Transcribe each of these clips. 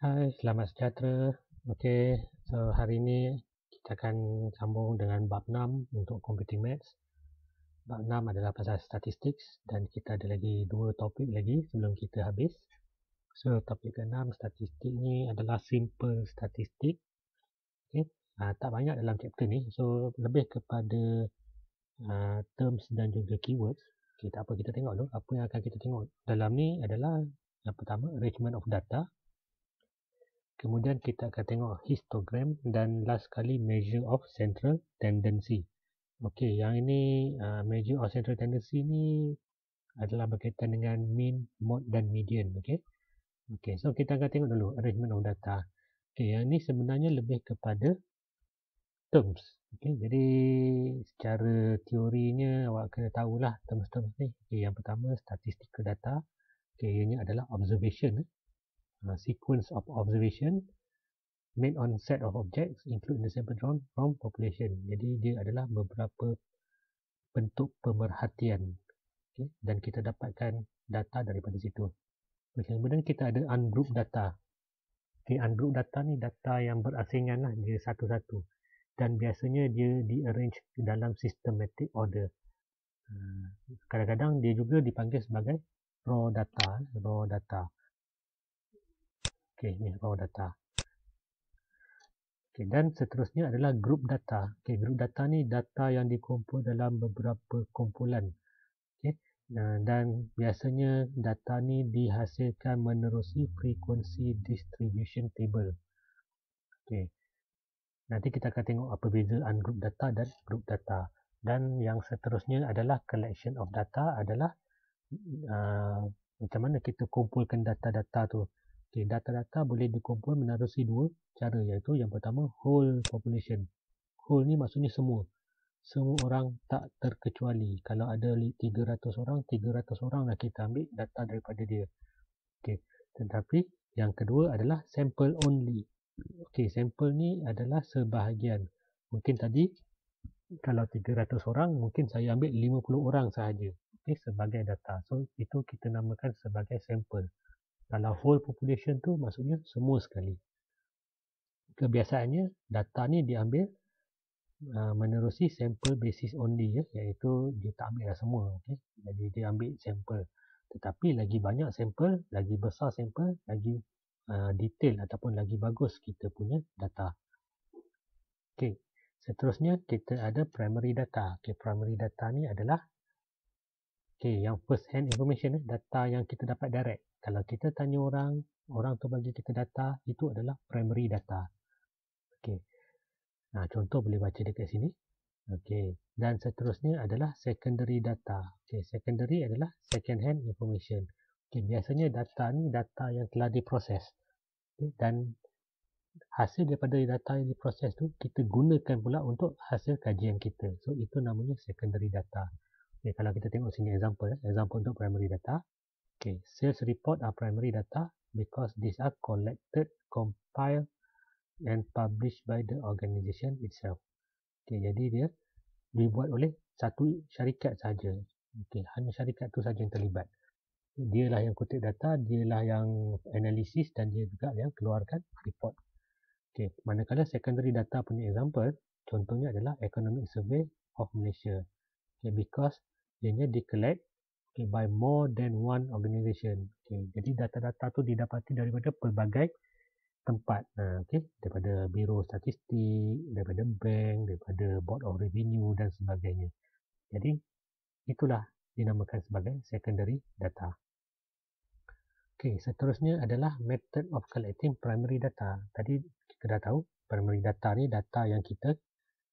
Hai, selamat sejahtera. Okey, so hari ini kita akan sambung dengan bab 6 untuk computing maths. Bab 6 adalah pasal statistik dan kita ada lagi dua topik lagi sebelum kita habis. So, topik ke-6 statistik ni adalah simple statistik. Okey, ha, tak banyak dalam chapter ni. So, lebih kepada ha, terms dan juga keywords. Okey, tak apa kita tengok dulu. Apa yang akan kita tengok dalam ni adalah yang pertama, arrangement of data. Kemudian kita akan tengok histogram dan last kali measure of central tendency. Okey, yang ini uh, measure of central tendency ni adalah berkaitan dengan mean, mode dan median. Okey, okay, so kita akan tengok dulu arrangement of data. Okey, yang ini sebenarnya lebih kepada terms. Okey, jadi secara teorinya awak kena tahulah terms-terms ni. Okey, yang pertama statistical data. Okey, ianya adalah observation. Eh. Uh, sequence of observation made on set of objects including the sample drawn from population. Jadi dia adalah beberapa bentuk pemerhatian. Okay. Dan kita dapatkan data daripada situ. Okay. Kemudian kita ada ungroup data. Okay. Ungroup data ni data yang berasingan lah dia satu-satu. Dan biasanya dia di-arrange dalam systematic order. Uh, kadang-kadang dia juga dipanggil sebagai raw data. Raw data. Okey, ini bawah data. Okey, dan seterusnya adalah group data. Okey, group data ni data yang dikumpul dalam beberapa kumpulan. Okey. dan biasanya data ni dihasilkan menerusi frequency distribution table. Okey. Nanti kita akan tengok apa beza ungroup data dan group data. Dan yang seterusnya adalah collection of data adalah uh, macam mana kita kumpulkan data-data tu. Okay, data-data boleh dikumpul menerusi dua cara iaitu yang pertama whole population. Whole ni maksudnya semua. Semua orang tak terkecuali. Kalau ada 300 orang, 300 orang lah kita ambil data daripada dia. Okay. Tetapi yang kedua adalah sample only. Okay, sample ni adalah sebahagian. Mungkin tadi kalau 300 orang, mungkin saya ambil 50 orang sahaja. Okay, sebagai data. So, itu kita namakan sebagai sample. Kalau whole population tu maksudnya semua sekali. Kebiasaannya data ni diambil uh, menerusi sample basis only ya, iaitu dia tak ambil semua. Okay? Jadi dia ambil sample. Tetapi lagi banyak sample, lagi besar sample, lagi uh, detail ataupun lagi bagus kita punya data. Okay. Seterusnya kita ada primary data. Okay, primary data ni adalah okay, yang first hand information, eh, data yang kita dapat direct kalau kita tanya orang, orang tu bagi kita data, itu adalah primary data. Okey. Nah, contoh boleh baca dekat sini. Okey. Dan seterusnya adalah secondary data. Okey, secondary adalah second hand information. Okey, biasanya data ni data yang telah diproses. Okey. dan hasil daripada data yang diproses tu kita gunakan pula untuk hasil kajian kita. So itu namanya secondary data. Okey. kalau kita tengok sini example, eh, example untuk primary data. Okay, sales report are primary data because these are collected, compiled and published by the organisation itself. Okay, jadi dia dibuat oleh satu syarikat saja. Okay, hanya syarikat tu saja yang terlibat. Dialah yang kutip data, dialah yang analisis dan dia juga yang keluarkan report. Okay, manakala secondary data punya example, contohnya adalah Economic Survey of Malaysia. Okay, because dia di collect okay, by more than one organisation. Okay, jadi data-data tu didapati daripada pelbagai tempat. Uh, okay, daripada biro statistik, daripada bank, daripada board of revenue dan sebagainya. Jadi itulah dinamakan sebagai secondary data. Okay, seterusnya adalah method of collecting primary data. Tadi kita dah tahu primary data ni data yang kita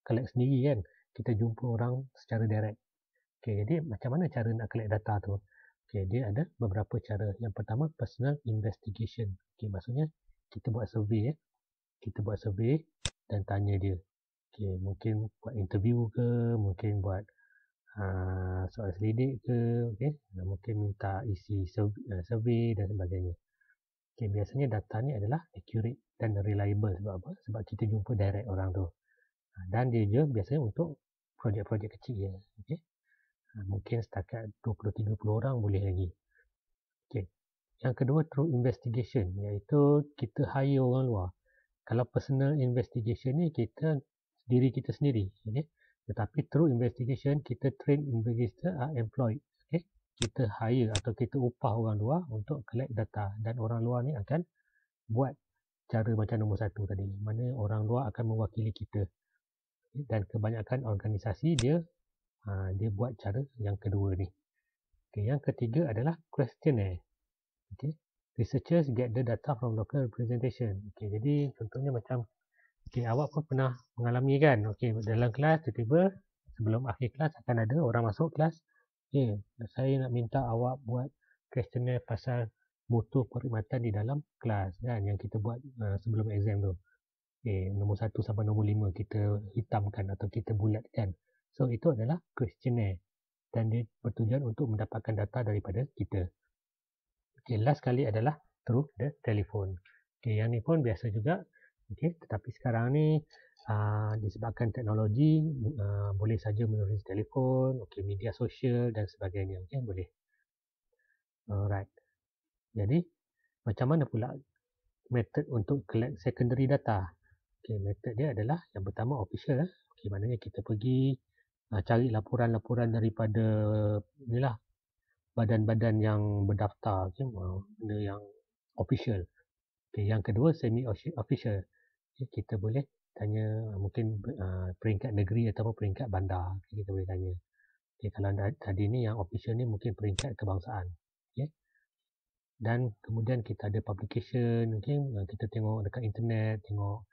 collect sendiri kan. Kita jumpa orang secara direct. Okay, jadi macam mana cara nak collect data tu? Okay, dia ada beberapa cara. Yang pertama, personal investigation. Okay, maksudnya, kita buat survey. Eh. Kita buat survey dan tanya dia. Okay, mungkin buat interview ke, mungkin buat uh, soal selidik ke, okay. mungkin minta isi survey, uh, survey dan sebagainya. Okay, biasanya data ni adalah accurate dan reliable sebab apa? Sebab kita jumpa direct orang tu. Ah, dan dia juga biasanya untuk projek-projek kecil ya. Okay. Ah, mungkin setakat 20-30 orang boleh lagi. Okay. Yang kedua through investigation iaitu kita hire orang luar. Kalau personal investigation ni kita diri kita sendiri. Okay. Tetapi through investigation kita train investigator are ah, employed. Okay. Kita hire atau kita upah orang luar untuk collect data dan orang luar ni akan buat cara macam nombor satu tadi. Mana orang luar akan mewakili kita dan kebanyakan organisasi dia ha, dia buat cara yang kedua ni. Okay, yang ketiga adalah questionnaire. Okay. Researchers get the data from local representation. Okay, jadi contohnya macam okay, awak pun pernah mengalami kan okay, dalam kelas tiba-tiba sebelum akhir kelas akan ada orang masuk kelas okay, saya nak minta awak buat questionnaire pasal mutu perkhidmatan di dalam kelas kan, yang kita buat uh, sebelum exam tu okay, nombor satu sampai nombor lima kita hitamkan atau kita bulatkan So itu adalah questionnaire dan dia bertujuan untuk mendapatkan data daripada kita. Okay, last kali adalah through the telephone. Okay, yang ni pun biasa juga. Okay, tetapi sekarang ni uh, disebabkan teknologi uh, boleh saja menulis telefon, okay, media sosial dan sebagainya. Okay, boleh. Alright. Jadi macam mana pula method untuk collect secondary data? Okay, method dia adalah yang pertama official. Okay, maknanya kita pergi uh, cari laporan-laporan daripada inilah badan-badan yang berdaftar okay, benda yang official okay, yang kedua semi official okay, kita boleh tanya mungkin uh, peringkat negeri atau peringkat bandar okay, kita boleh tanya okay, kalau tadi ni yang official ni mungkin peringkat kebangsaan okay. dan kemudian kita ada publication okay, ah, kita tengok dekat internet tengok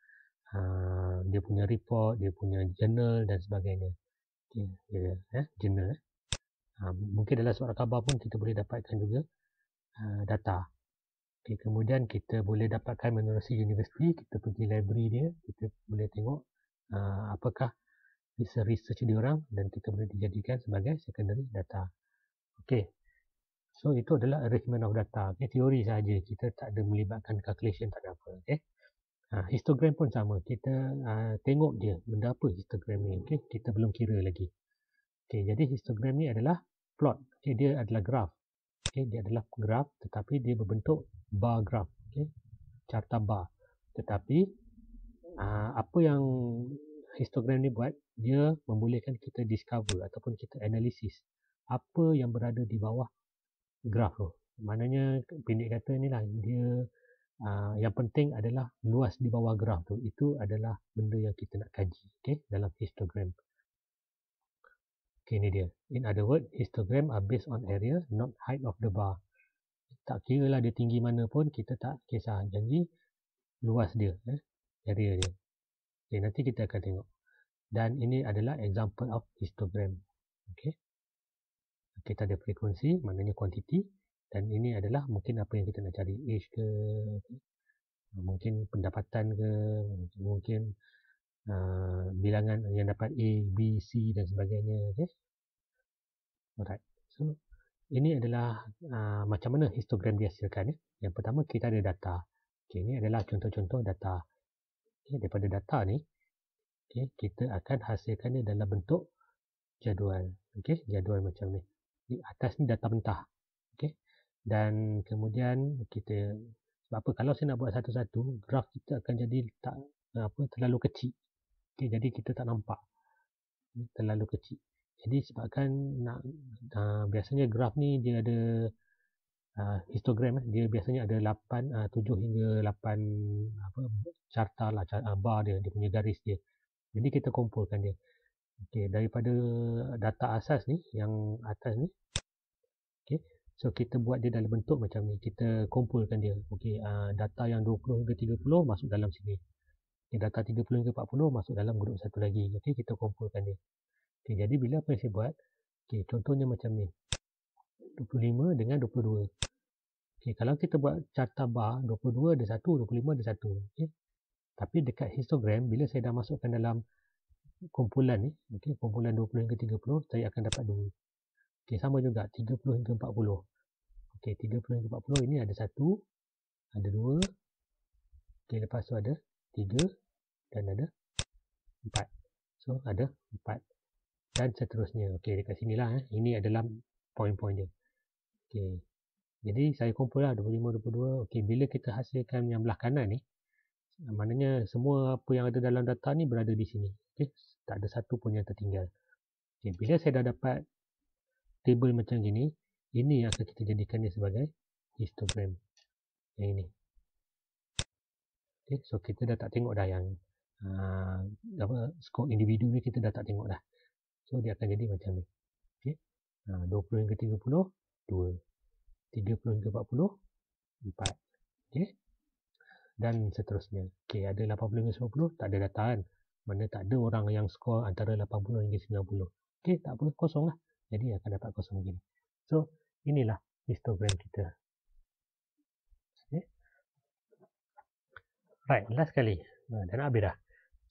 uh, dia punya report dia punya journal dan sebagainya ya, eh, jurnal eh. Uh, mungkin dalam surat khabar pun kita boleh dapatkan juga uh, data okay, kemudian kita boleh dapatkan menerusi universiti kita pergi library dia kita boleh tengok uh, apakah research, research dia orang dan kita boleh dijadikan sebagai secondary data okey so itu adalah arrangement of data okay, teori saja kita tak ada melibatkan calculation tak ada apa okey Ah, histogram pun sama kita ah, tengok dia benda apa histogram ni Okay, kita belum kira lagi Okay, jadi histogram ni adalah plot Okay, dia adalah graf Okay, dia adalah graf tetapi dia berbentuk bar graf Okay, carta bar tetapi ah, apa yang histogram ni buat dia membolehkan kita discover ataupun kita analisis apa yang berada di bawah graf tu maknanya pendek kata ni lah dia Ah, yang penting adalah luas di bawah graf tu itu adalah benda yang kita nak kaji okey dalam histogram okey ni dia in other word histogram are based on area not height of the bar tak kira lah dia tinggi mana pun kita tak kisah janji luas dia eh, area dia okey nanti kita akan tengok dan ini adalah example of histogram okey kita ada frekuensi maknanya quantity? dan ini adalah mungkin apa yang kita nak cari age ke mungkin pendapatan ke mungkin uh, bilangan yang dapat A, B, C dan sebagainya okay? alright so ini adalah uh, macam mana histogram dihasilkan eh? yang pertama kita ada data okay, ini adalah contoh-contoh data okay, daripada data ni okay, kita akan hasilkan hasilkannya dalam bentuk jadual okay, jadual macam ni di atas ni data mentah okay, dan kemudian kita sebab apa kalau saya nak buat satu-satu graf kita akan jadi tak apa terlalu kecil okay, jadi kita tak nampak terlalu kecil jadi sebabkan nak uh, biasanya graf ni dia ada uh, histogram eh. dia biasanya ada 8 ah, uh, hingga 8 apa carta lah car, bar dia dia punya garis dia jadi kita kumpulkan dia okey daripada data asas ni yang atas ni okey So kita buat dia dalam bentuk macam ni. Kita kumpulkan dia. Okey, uh, data yang 20 hingga 30 masuk dalam sini. Okay, data 30 hingga 40 masuk dalam grup satu lagi. Okey, kita kumpulkan dia. Okey, jadi bila apa yang saya buat? Okey, contohnya macam ni. 25 dengan 22. Okey, kalau kita buat carta bar 22 ada satu, 25 ada satu. Okey. Tapi dekat histogram bila saya dah masukkan dalam kumpulan ni, okey, kumpulan 20 hingga 30, saya akan dapat 2. Okey sama juga 30 hingga 40. Okey 30 hingga 40 ini ada satu, ada dua, Okey lepas tu ada tiga dan ada empat. So ada empat dan seterusnya. Okey dekat sinilah eh. Ini adalah poin-poin dia. Okey. Jadi saya kumpul kumpullah 25 22. Okey bila kita hasilkan yang belah kanan ni maknanya semua apa yang ada dalam data ni berada di sini. Okey tak ada satu pun yang tertinggal. Okey bila saya dah dapat table macam gini ini yang akan kita jadikan jadikannya sebagai histogram yang ini okay, so kita dah tak tengok dah yang uh, apa skor individu ni kita dah tak tengok dah so dia akan jadi macam ni okay. Ah, uh, 20 hingga 30 2 30 hingga 40 4 okay. dan seterusnya okay, ada 80 hingga 90 tak ada data kan mana tak ada orang yang skor antara 80 hingga 90 okay, tak boleh kosong lah jadi akan dapat kosong begini so inilah histogram kita okay. right last kali nah, ha, dah habis dah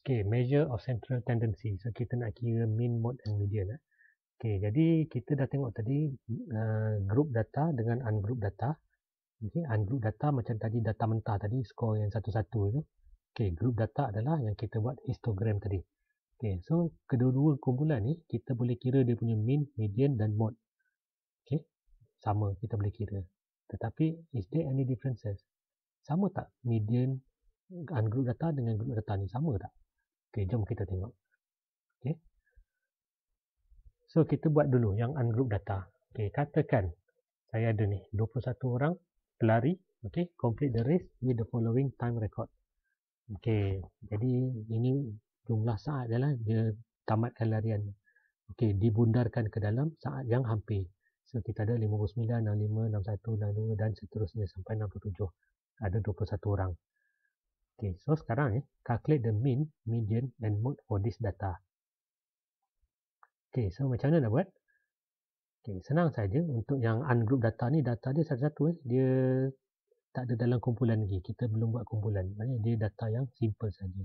okay measure of central tendency so kita nak kira mean mode and median eh. okay jadi kita dah tengok tadi uh, group data dengan ungroup data okay ungroup data macam tadi data mentah tadi skor yang satu-satu tu okay group data adalah yang kita buat histogram tadi Okay, so kedua-dua kumpulan ni kita boleh kira dia punya mean, median dan mode. Okay, sama kita boleh kira. Tetapi is there any differences? Sama tak median ungroup data dengan group data ni sama tak? Okay, jom kita tengok. Okay. So kita buat dulu yang ungroup data. Okay, katakan saya ada ni 21 orang pelari. Okay, complete the race with the following time record. Okay, jadi ini jumlah saat adalah dia tamatkan larian okey dibundarkan ke dalam saat yang hampir so kita ada 59 65 61 62 dan seterusnya sampai 67 ada 21 orang okey so sekarang eh calculate the mean median and mode for this data okey so macam mana nak buat okey senang saja untuk yang ungroup data ni data dia satu-satu eh dia tak ada dalam kumpulan lagi kita belum buat kumpulan maknanya dia data yang simple saja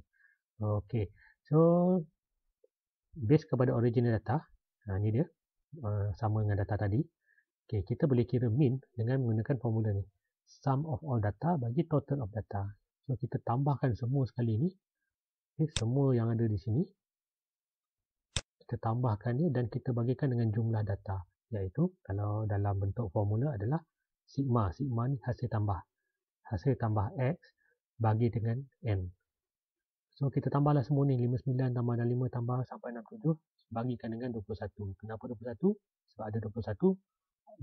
okey So, based kepada original data, ha, ni dia, uh, sama dengan data tadi. Okay, kita boleh kira mean dengan menggunakan formula ni. Sum of all data bagi total of data. So, kita tambahkan semua sekali ni. Okay, semua yang ada di sini. Kita tambahkan dia dan kita bagikan dengan jumlah data. Iaitu, kalau dalam bentuk formula adalah sigma. Sigma ni hasil tambah. Hasil tambah X bagi dengan N. So kita tambahlah semua ni 59 tambah 65 tambah sampai 67 bagikan dengan 21. Kenapa 21? Sebab ada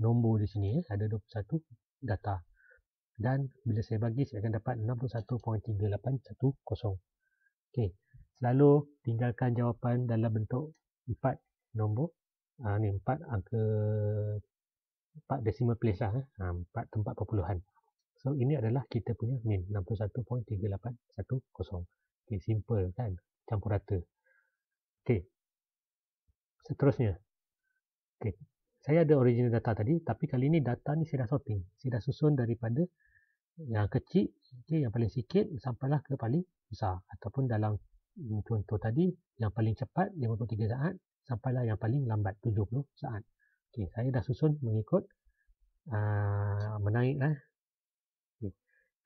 21 nombor di sini ya. Ada 21 data. Dan bila saya bagi saya akan dapat 61.3810. Okey. Selalu tinggalkan jawapan dalam bentuk 4 nombor. Ha, ni 4 angka 4 decimal place lah. Ha, eh. ah, 4 tempat perpuluhan. So ini adalah kita punya min 61.3810. Okay, simple kan? Campur rata. Okay. Seterusnya. Okay. Saya ada original data tadi tapi kali ini data ni saya dah sorting. Saya dah susun daripada yang kecil, okay, yang paling sikit sampailah ke paling besar. Ataupun dalam mm, contoh tadi yang paling cepat 53 saat sampailah yang paling lambat 70 saat. Okay, saya dah susun mengikut uh, ah, menaik eh,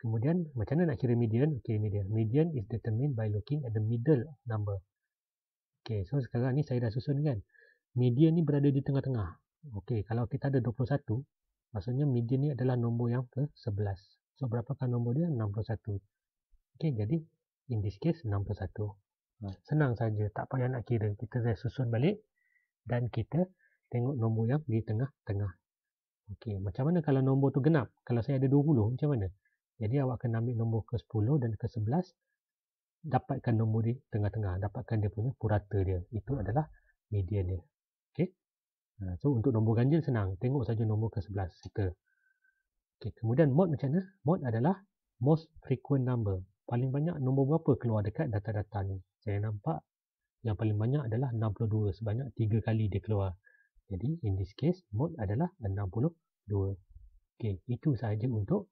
Kemudian macam mana nak kira median? Okay, median. Median is determined by looking at the middle number. Okay, so sekarang ni saya dah susun kan. Median ni berada di tengah-tengah. Okay, kalau kita ada 21, maksudnya median ni adalah nombor yang ke-11. So, berapakah nombor dia? 61. Okay, jadi in this case 61. Hmm. Senang saja, tak payah nak kira. Kita dah susun balik dan kita tengok nombor yang di tengah-tengah. Okay, macam mana kalau nombor tu genap? Kalau saya ada 20, macam mana? Jadi awak kena ambil nombor ke-10 dan ke-11 dapatkan nombor di tengah-tengah, dapatkan dia punya purata dia. Itu adalah median dia. Okey. Ha, so untuk nombor ganjil senang, tengok saja nombor ke-11 jika. Okey, kemudian mod macam mana? Mod adalah most frequent number. Paling banyak nombor berapa keluar dekat data-data ni? Saya nampak yang paling banyak adalah 62 sebanyak 3 kali dia keluar. Jadi in this case mod adalah 62. Okey, itu sahaja untuk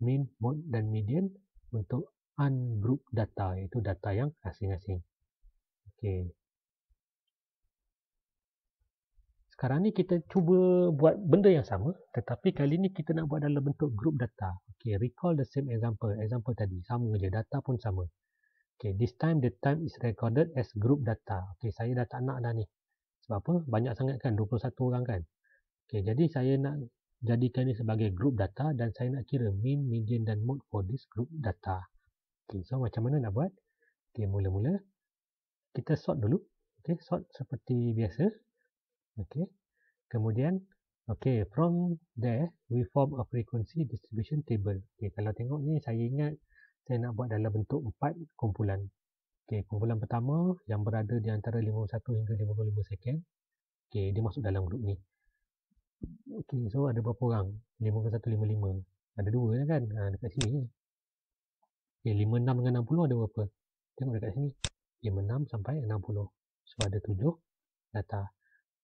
min, mod dan median untuk ungroup data iaitu data yang asing-asing. Okey. Sekarang ni kita cuba buat benda yang sama tetapi kali ni kita nak buat dalam bentuk group data. Okey, recall the same example, example tadi sama je data pun sama. Okey, this time the time is recorded as group data. Okey, saya dah tak nak dah ni. Sebab apa? Banyak sangat kan 21 orang kan. Okey, jadi saya nak jadikan ini sebagai group data dan saya nak kira mean, median dan mode for this group data. Okay, so macam mana nak buat? Okay, mula-mula kita sort dulu. Okay, sort seperti biasa. Okay, kemudian okay from there we form a frequency distribution table. Okay, kalau tengok ni saya ingat saya nak buat dalam bentuk empat kumpulan. Okay, kumpulan pertama yang berada di antara 51 hingga 55 second. Okay, dia masuk dalam grup ni. Okey, so ada berapa orang? 5155. Ada dua lah kan? Ha, dekat sini. Okey, 56 dengan 60 ada berapa? Tengok dekat sini. 56 sampai 60. So ada 7 data.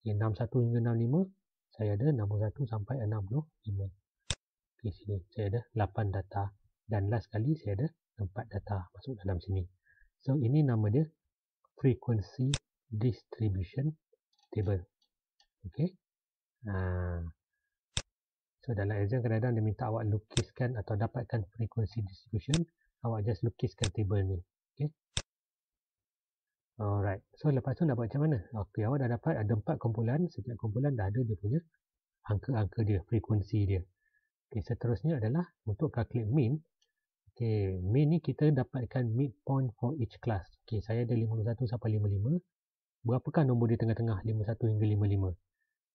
Okey, 61 hingga 65. Saya ada 61 sampai 65. Okey, sini. Saya ada 8 data. Dan last kali saya ada 4 data masuk dalam sini. So ini nama dia frequency distribution table. Okey. Ha. So dalam exam kadang-kadang dia minta awak lukiskan atau dapatkan frekuensi distribution. Awak just lukiskan table ni. Okay. Alright. So lepas tu nak buat macam mana? Okay. Awak dah dapat ada empat kumpulan. Setiap kumpulan dah ada dia punya angka-angka dia. frekuensi dia. Okay. Seterusnya adalah untuk calculate mean. Okay. Mean ni kita dapatkan midpoint for each class. Okay. Saya ada 51 sampai 55. Berapakah nombor di tengah-tengah 51 hingga 55?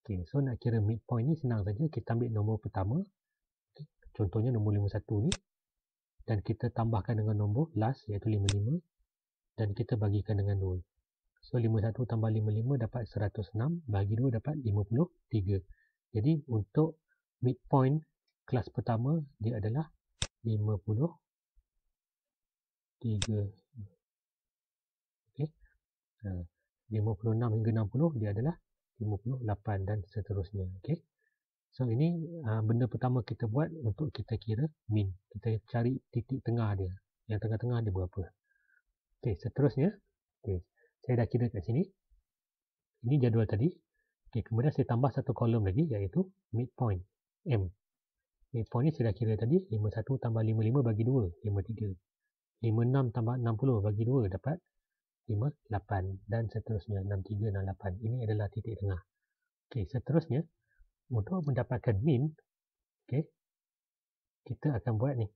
Okay, so nak kira midpoint ni senang saja kita ambil nombor pertama okay, contohnya nombor 51 ni dan kita tambahkan dengan nombor last iaitu 55 dan kita bagikan dengan 2 so 51 tambah 55 dapat 106 bagi 2 dapat 53 jadi untuk midpoint kelas pertama dia adalah 53 okay. 56 hingga 60 dia adalah 58 dan seterusnya. Okay. So ini uh, benda pertama kita buat untuk kita kira min. Kita cari titik tengah dia. Yang tengah-tengah dia berapa. Okay, seterusnya. Okay, saya dah kira kat sini. Ini jadual tadi. Okay, kemudian saya tambah satu kolom lagi iaitu midpoint. M. Midpoint ni saya dah kira tadi. 51 tambah 55 bagi 2. 53. 56 tambah 60 bagi 2 dapat 5, 8 dan seterusnya 6, 3, 8. Ini adalah titik tengah. Okey, seterusnya untuk mendapatkan min, okey, kita akan buat ni.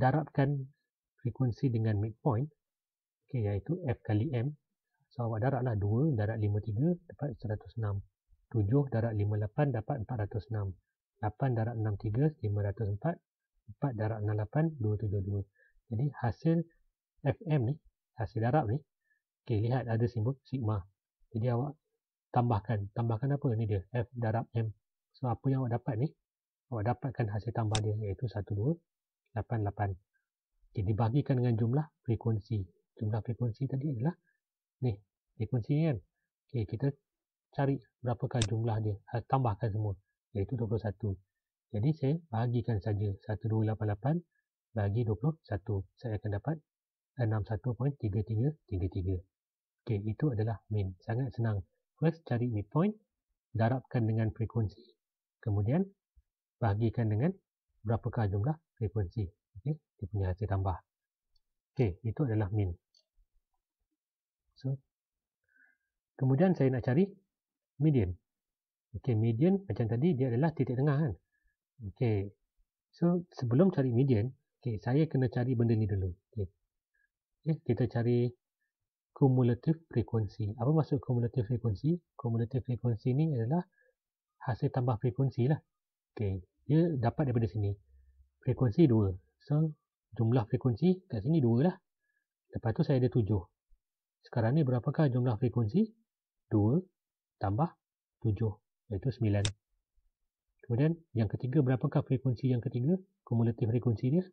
Darabkan frekuensi dengan midpoint, okey, iaitu F kali M. So, awak darablah 2, darab 5, lah, 3 dapat 106. 7, darab 5, 8 dapat 406. 8, darab 6, 3, 504. 4, darab 6, 8, 272. Jadi, hasil FM ni, hasil darab ni okey lihat ada simbol sigma jadi awak tambahkan tambahkan apa ni dia f darab m so apa yang awak dapat ni awak dapatkan hasil tambah dia iaitu 1288 jadi okay, dibahagikan dengan jumlah frekuensi jumlah frekuensi tadi adalah ni frekuensi ni kan okey kita cari berapakah jumlah dia ha, tambahkan semua iaitu 21 jadi saya bahagikan saja 1288 bagi 21 saya akan dapat 1288 61.3333. Okey, itu adalah min. Sangat senang. First, cari midpoint. Darabkan dengan frekuensi. Kemudian, bahagikan dengan berapakah jumlah frekuensi. Okey, dia punya hasil tambah. Okey, itu adalah min. So, kemudian saya nak cari median. Okey, median macam tadi dia adalah titik tengah kan. Okey, so sebelum cari median, okay, saya kena cari benda ni dulu. Okey, Okay, eh, kita cari kumulatif frekuensi. Apa maksud kumulatif frekuensi? Kumulatif frekuensi ni adalah hasil tambah frekuensi lah. Okay, dia dapat daripada sini. Frekuensi 2. So, jumlah frekuensi kat sini 2 lah. Lepas tu saya ada 7. Sekarang ni berapakah jumlah frekuensi? 2 tambah 7. Iaitu 9. Kemudian yang ketiga berapakah frekuensi yang ketiga? Kumulatif frekuensi dia?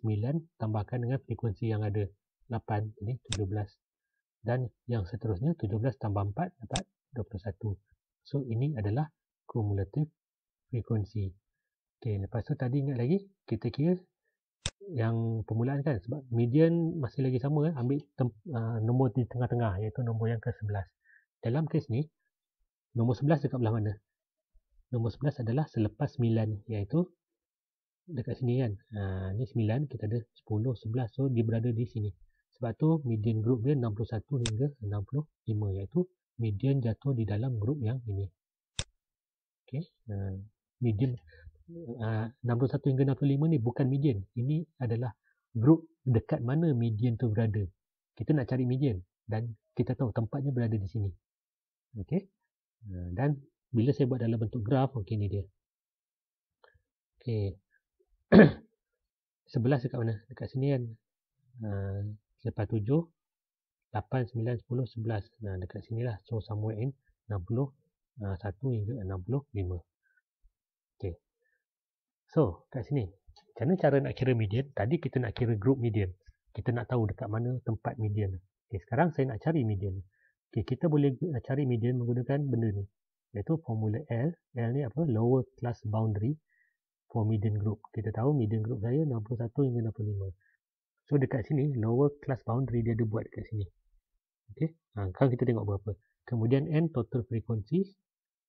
9 tambahkan dengan frekuensi yang ada. 8 ini 17 dan yang seterusnya 17 tambah 4 dapat 21 so ini adalah kumulatif frekuensi. ok lepas tu tadi ingat lagi kita kira yang permulaan kan sebab median masih lagi sama kan ambil tem, uh, nombor di tengah-tengah iaitu nombor yang ke-11 dalam kes ni nombor 11 dekat belah mana nombor 11 adalah selepas 9 iaitu dekat sini kan uh, ni 9 kita ada 10 11 so dia berada di sini sebab tu median group dia 61 hingga 65 iaitu median jatuh di dalam group yang ini. Okey, uh, median uh, 61 hingga 65 ni bukan median. Ini adalah group dekat mana median tu berada. Kita nak cari median dan kita tahu tempatnya berada di sini. Okey. Uh, dan bila saya buat dalam bentuk graf, okey ni dia. Okey. Sebelah dekat mana? Dekat sini kan. Uh, selepas 7 8, 9, 10, 11 nah, dekat sini lah so somewhere in 1 ah, hingga 65 Okay, so kat sini macam mana cara nak kira median tadi kita nak kira group median kita nak tahu dekat mana tempat median Okay, sekarang saya nak cari median Okay, kita boleh eh, cari median menggunakan benda ni iaitu formula L L ni apa lower class boundary for median group kita tahu median group saya 61 hingga 65 So dekat sini lower class boundary dia ada buat dekat sini. Okey. Ha kan kita tengok berapa. Kemudian n total frequency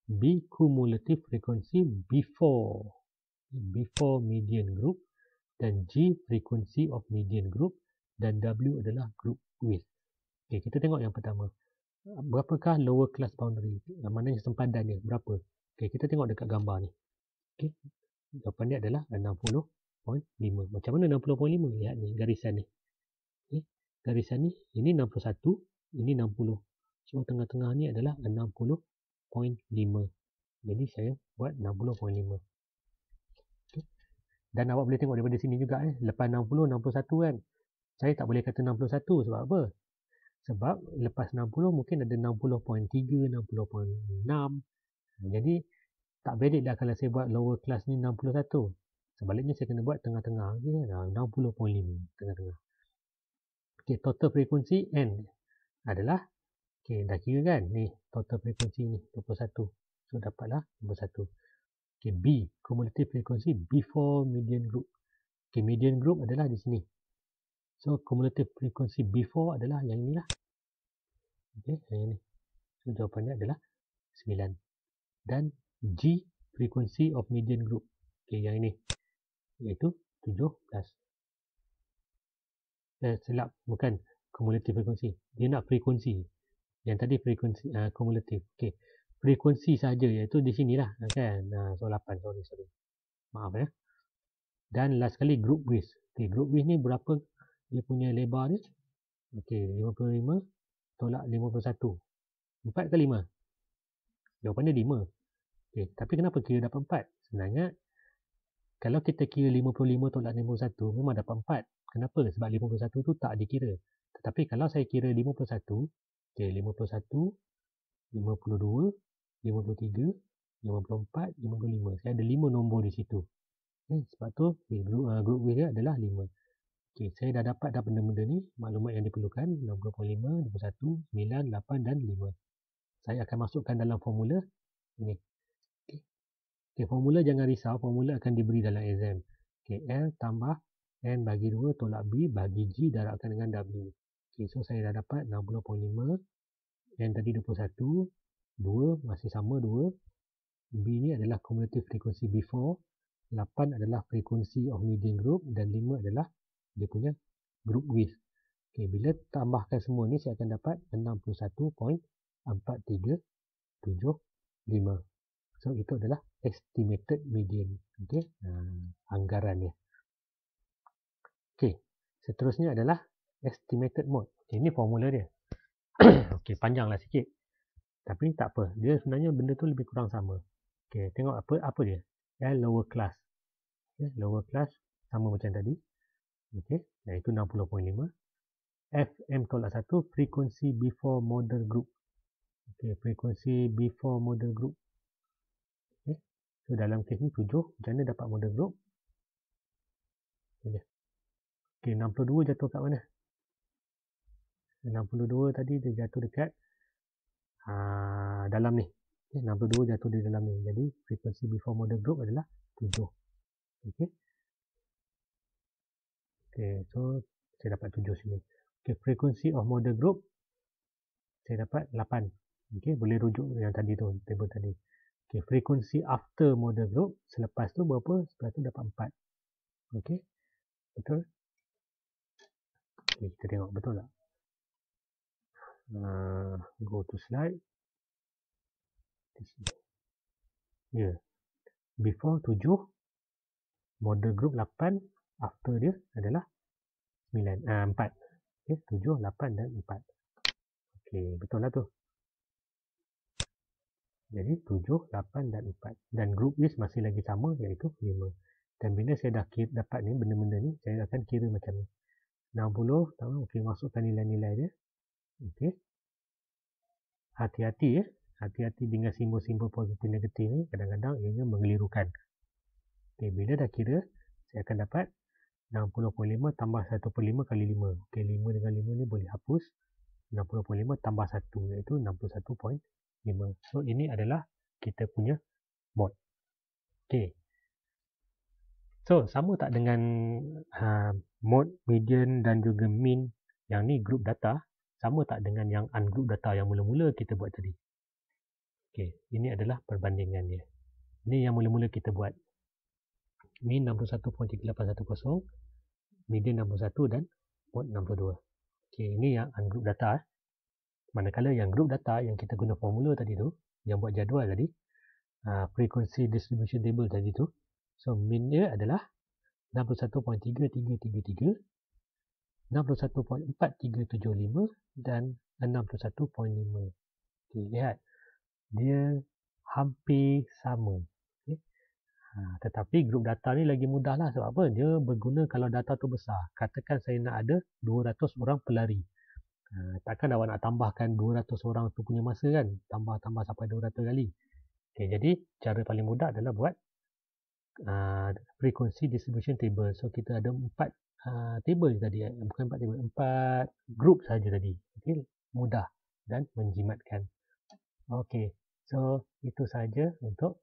b cumulative frequency before before median group dan g frequency of median group dan w adalah group width. Okey, kita tengok yang pertama. Berapakah lower class boundary? Mana yang sempadan dia berapa? Okey, kita tengok dekat gambar ni. Okey. Jawapan dia adalah 60.5. Macam mana 60.5? Lihat ni garisan ni. Okay. Garisan ni, ini 61, ini 60. So, tengah-tengah ni adalah 60.5. Jadi, saya buat 60.5. Okay. Dan awak boleh tengok daripada sini juga. Eh. Lepas 60, 61 kan. Saya tak boleh kata 61 sebab apa? Sebab lepas 60 mungkin ada 60.3, 60.6. Jadi, tak valid dah kalau saya buat lower class ni 61. Sebaliknya saya kena buat tengah-tengah kan. ah, okay, 60.5 tengah-tengah. Okey, total frekuensi n adalah okey dah kira kan ni total frekuensi ni 21. So dapatlah 21. Okey B cumulative frequency before median group. Okey median group adalah di sini. So cumulative frequency before adalah yang inilah. Okey, yang ini. So jawapannya adalah 9. Dan G frequency of median group. Okey, yang ini iaitu 17 eh, silap bukan kumulatif frekuensi dia nak frekuensi yang tadi frekuensi uh, kumulatif okey frekuensi saja iaitu di sinilah ah, kan uh, so 8 sorry sorry maaf ya dan last sekali group width okey group width ni berapa dia punya lebar dia okey 55 tolak 51 4 ke 5 dia 5 okey tapi kenapa kira dapat 4 sebenarnya kalau kita kira 55 tolak 51 memang dapat 4 kenapa sebab 51 tu tak dikira tetapi kalau saya kira 51 okay, 51 52 53 54 55 saya ada 5 nombor di situ okay, eh, sebab tu okay, group, uh, group dia adalah 5 Okay, saya dah dapat dah benda-benda ni maklumat yang diperlukan 65 21 9 8 dan 5 saya akan masukkan dalam formula ini Okay, formula jangan risau, formula akan diberi dalam exam. Okay, L tambah N bagi 2 tolak B bagi G darabkan dengan W. Okay, so saya dah dapat 60.5, N tadi 21, 2 masih sama 2. B ni adalah cumulative frequency before, 8 adalah frekuensi of median group dan 5 adalah dia punya group width. Okay, bila tambahkan semua ni saya akan dapat 61.4375. So itu adalah estimated median, okay, uh, ah, anggarannya. Okay, seterusnya adalah estimated mode. Okay, ini formula dia. okay, panjanglah sikit. Tapi tak apa. Dia sebenarnya benda tu lebih kurang sama. Okay, tengok apa apa dia. eh, lower class. Okay, lower class sama macam tadi. Okay, itu 60.5. FM tolak 1, frequency before model group. Okay, frequency before model group. So dalam kes ni 7, macam mana dapat model group? Okay, Okey, 62 jatuh kat mana? 62 tadi dia jatuh dekat uh, dalam ni. Okay, 62 jatuh di dalam ni. Jadi frekuensi before model group adalah 7. Okay. Okay, so saya dapat 7 sini. Okay, frekuensi of model group saya dapat 8. Okay, boleh rujuk yang tadi tu, table tadi. Okay, frekuensi after model group selepas tu berapa? Selepas tu dapat 4. Okey. Betul? Okay, kita tengok betul tak? Uh, go to slide. Ya. Yeah. Before 7 model group 8 after dia adalah 9 uh, 4. Okey, 7 8 dan 4. Okey, betul lah tu jadi 7, 8 dan 4 dan group list masih lagi sama iaitu 5 dan bila saya dah kira, dapat ni benda-benda ni saya akan kira macam ni 60 tahun okey masukkan nilai-nilai dia okey hati-hati ya hati-hati dengan simbol-simbol positif negatif ni kadang-kadang ianya mengelirukan okey bila dah kira saya akan dapat 60.5 tambah 1.5 kali 5 okey 5 dengan 5 ni boleh hapus 60.5 tambah 1 iaitu 61.5 5. So ini adalah kita punya mode. Okey. So sama tak dengan uh, ah, mode median dan juga mean yang ni group data sama tak dengan yang ungroup data yang mula-mula kita buat tadi. Okey, ini adalah perbandingan dia. Ini yang mula-mula kita buat. Mean 61.3810, median 61 dan mode 62. Okay. ini yang ungroup data eh. Manakala yang group data yang kita guna formula tadi tu, yang buat jadual tadi, uh, frequency distribution table tadi tu, so mean dia adalah 61.3333, 61.4375 dan 61.5. Okay, lihat, dia hampir sama. Okay. Ha, tetapi grup data ni lagi mudah lah sebab apa? Dia berguna kalau data tu besar. Katakan saya nak ada 200 orang pelari. Ah, takkan awak nak tambahkan 200 orang tu punya masa kan tambah-tambah sampai 200 kali okay, jadi cara paling mudah adalah buat uh, frequency distribution table so kita ada 4 uh, ah, table tadi eh, bukan 4 table 4 group saja tadi okay, mudah dan menjimatkan Okay, so itu saja untuk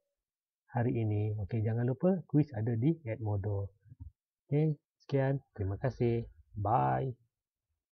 hari ini. Okay, jangan lupa quiz ada di Edmodo. Okay, sekian. Terima kasih. Bye.